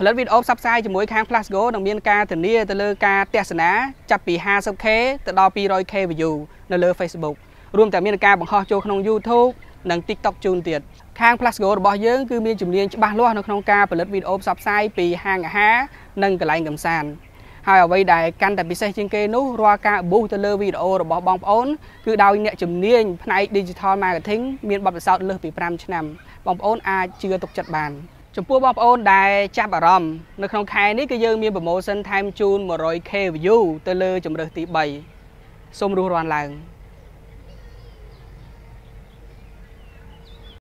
ផលិតវីដេអូផ្សព្វផ្សាយជាមួយខាង Plasgo នឹងមានការធានាទៅលើការទស្សនាចាប់ពី 50k ទៅដល់ 200k view នៅលើ Facebook រួមទាំងមានការបង្ហោះចូលក្នុង YouTube និង TikTok ជូនទៀតខាង Plasgo របស់យើងគឺមានជំនាញច្បាស់លាស់នៅក្នុងការផលិតវីដេអូផ្សព្វផ្សាយពីហាងអាហារនិងកន្លែងកម្សាន្តហើយអ្វីដែលកាន់តែពិសេសជាងគេនោះរាល់ការប៊ូទៅលើវីដេអូរបស់បងប្អូនគឺដោយអ្នកជំនាញផ្នែក Digital Marketing មានបទពិសោធន៍លើសពី5ឆ្នាំបងប្អូនអាចជឿទុកចិត្តបានចំពោះបងប្អូនដែលចាប់អារម្មណ៍នៅក្នុងខែនេះគឺយើងមាន promotion time ជូន 100k view ទៅលើជម្រើសទី3សូមរស់រានឡើង។